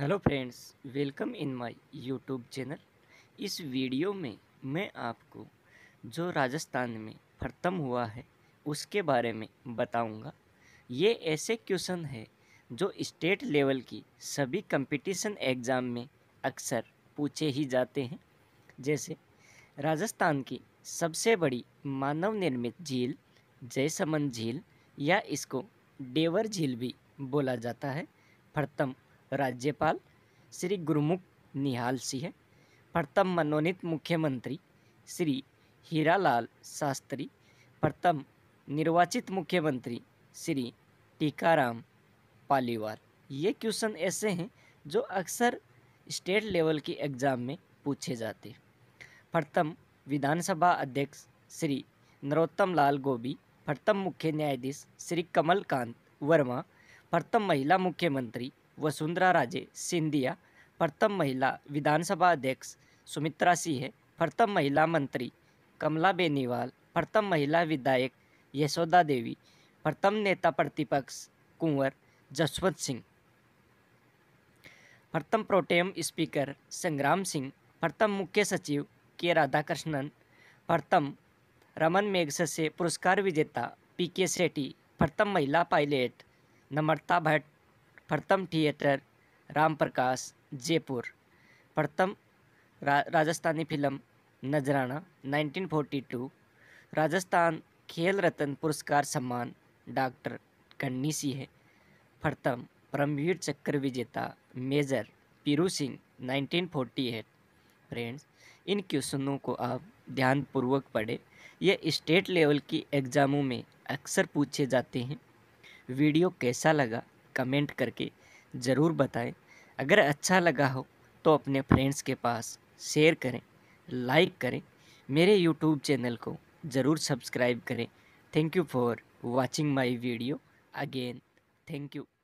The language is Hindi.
hello friends welcome in my YouTube channel इस वीडियो में मैं आपको जो राजस्थान में फरतम हुआ है उसके बारे में बताऊंगा ये ऐसे क्वेश्चन है जो स्टेट लेवल की सभी कंपटीशन एग्ज़ाम में अक्सर पूछे ही जाते हैं जैसे राजस्थान की सबसे बड़ी मानव निर्मित झील जयसमंद झील या इसको डेवर झील भी बोला जाता है फरतम राज्यपाल श्री गुरुमुख निहाल सिंह प्रथम मनोनीत मुख्यमंत्री श्री हीरालाल शास्त्री प्रथम निर्वाचित मुख्यमंत्री श्री टीकाराम पालीवाल ये क्वेश्चन ऐसे हैं जो अक्सर स्टेट लेवल के एग्ज़ाम में पूछे जाते हैं प्रथम विधानसभा अध्यक्ष श्री नरोत्तम लाल गोभी प्रथम मुख्य न्यायाधीश श्री कमलकांत वर्मा प्रथम महिला मुख्यमंत्री वसुंधरा राजे सिंधिया प्रथम महिला विधानसभा अध्यक्ष सुमित्रा सिंह प्रथम महिला मंत्री कमला बेनीवाल प्रथम महिला विधायक यशोदा देवी प्रथम नेता प्रतिपक्ष कुंवर जसवंत सिंह प्रथम प्रोटेम स्पीकर संग्राम सिंह प्रथम मुख्य सचिव के राधाकृष्णन प्रथम रमन मेघस से पुरस्कार विजेता पी के सेठी प्रथम महिला पायलट नम्रता भट्ट प्रथम थिएटर राम प्रकाश जयपुर प्रथम रा, राजस्थानी फिल्म नजराना 1942 राजस्थान खेल रत्न पुरस्कार सम्मान डॉक्टर कन्नी सिंह प्रथम परमवीर चक्र विजेता मेजर पीरू सिंह 1948 फ्रेंड्स इन क्वेश्चनों को आप ध्यानपूर्वक पढ़ें यह स्टेट लेवल की एग्ज़ामों में अक्सर पूछे जाते हैं वीडियो कैसा लगा कमेंट करके ज़रूर बताएं अगर अच्छा लगा हो तो अपने फ्रेंड्स के पास शेयर करें लाइक करें मेरे यूट्यूब चैनल को ज़रूर सब्सक्राइब करें thank you for watching my video again thank you